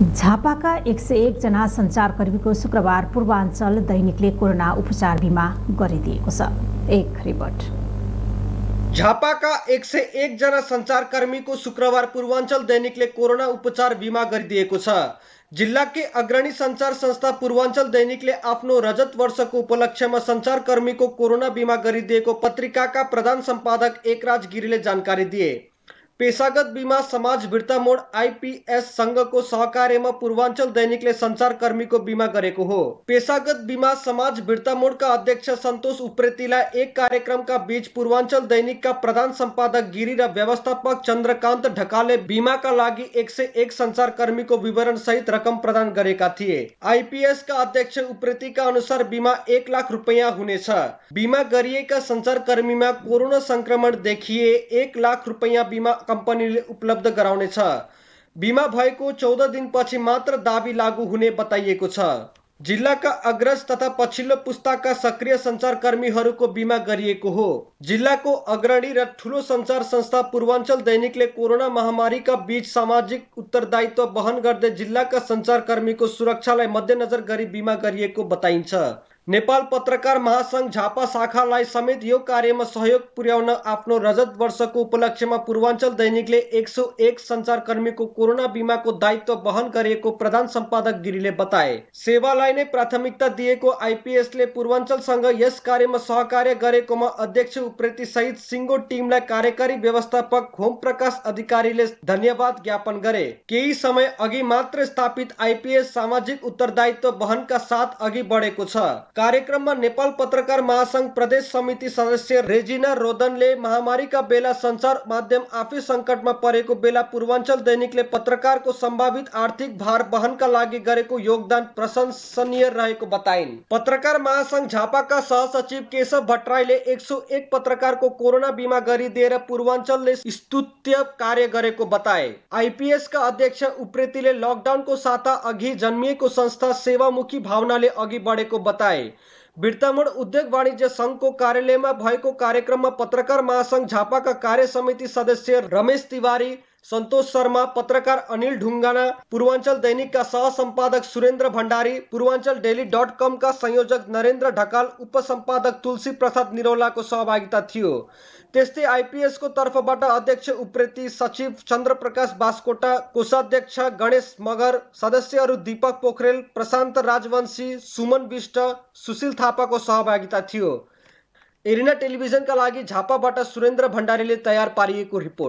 झापा का एक सय एकजना शुक्रवार पूर्वांचल दैनिक ने कोरोना उपचार बिमा गरिदिएको छ एक रिपोर्ट झापाका एक सय एकजना शुक्रवार पूर्वांचल दैनिक ने कोरोना उपचार बीमा कर जिला के अग्रणी संचार संस्था पूर्वांचल दैनिक ने आपको रजत वर्ष को उपलक्ष्य में संचारकर्मी को कोरोना बीमा कर पत्रिका का प्रधान संपादक एकराज गिरी जानकारी दिए पेशागत बीमा समाज સમાજ मोड आईपीएस संघ को सहकार में पूर्वांचल दैनिक ने संचार कर्मी को बीमा गरेको हो पेशागत बीमा समाज मोड का अध्यक्ष संतोष उप्रेतीला एक कार्यक्रम का बीच पूर्वांचल दैनिक का प्रधान संपादक गिरी र व्यवस्थापक ढकाले बीमा का लागी एक से एक संचार कर्मी को विवरण सहित रकम प्रदान करे थे आई का अध्यक्ष का अनुसार बीमा एक लाख रुपया होने बीमा गरिएका संचार कर्मी में कोरोना संक्रमण देखिए एक लाख रुपया बीमा कंपनी उपलब्ध गराउनेछ बिमा भएको चौध दिनपछि मात्र दावी लागू होने बताइएको जिला का अग्रज तथा पच्लो पुस्ता का सक्रिय संचारकर्मी को बीमा कर जिला को अग्रणी रूल संचार संस्था पूर्वांचल दैनिक ने कोरोना महामारी का बीच सामाजिक उत्तरदायित्व तो बहन वहन गर्दै जिल्लाका सञ्चारकर्मीको सुरक्षालाई मध्यनजर गरी बिमा गरिएको बताइन्छ नेपाल पत्रकार महासङ्घ झापा शाखालाई समेत यो कार्यमा सहयोग पुर्याउन आफ्नो रजत वर्षको उपलक्ष्यमा पूर्वाञ्चल दैनिकले एक सौ एक सञ्चारकर्मीको कोरोना बिमाको दायित्व वहन गरिएको प्रधान सम्पादक गिरीले बताए सेवालाई नै प्राथमिकता दिएको आइपिएसले पूर्वाञ्चलसँग यस कार्यमा सहकार्य गरेकोमा अध्यक्ष उप्रेती सहित सिङ्गो टिमलाई कार्यकारी व्यवस्थापक होम प्रकाश अधिकारीले धन्यवाद ज्ञापन गरे केही समय अघि मात्र स्थापित आइपिएस सामाजिक उत्तरदायित्व वहनका साथ अघि बढेको छ कार्यक्रम में पत्रकार महासंघ प्रदेश समिति सदस्य रेजिना रोदन ने महामारी का बेला संचार माध्यम संकट में पड़े बेला पूर्वांचल दैनिक ने पत्रकार को संभावित आर्थिक भार वहन का लगी योगदान प्रशंसनीय रहेको बताइन् पत्रकार महासंघ झापा का सह सचिव केशव ने एक सौ एक को कोरोना बीमा दिए पूर्वांचल ने स्तुत्य कार्य बताए आईपीएस का अध्यक्ष उप्रेती लकडाउन को साता अघि जन्मी संस्था सेवामुखी भावना अघि बढ़े बताए बताए बिर्तामोड उद्योग वाणिज्य कार्यालय में कार्यक्रम में पत्रकार महासंघ झापा का कार्य समिति सदस्य रमेश तिवारी संतोष शर्मा पत्रकार अनिल ढुंगाना पूर्वांचल दैनिक का सह संपादक Surendra Bhandari Purvanchal daily dot com का संयोजक नरेंद्र ढकाल उप संपादक तुलसी प्रसाद निरौला को सहभागिता तस्ते आईपीएस को तर्फबाट अध्यक्ष उप्रेती सचिव प्रकाश बास्कोटा कोषाध्यक्ष गणेश मगर सदस्य दीपक पोखरल प्रशांत राजवंशी सुमन विष्ट सुशील था को सहभागिता थी एरिना लगी झापा सुरेंद्र सुरेन्द्र ने तैयार पारिएको रिपोर्ट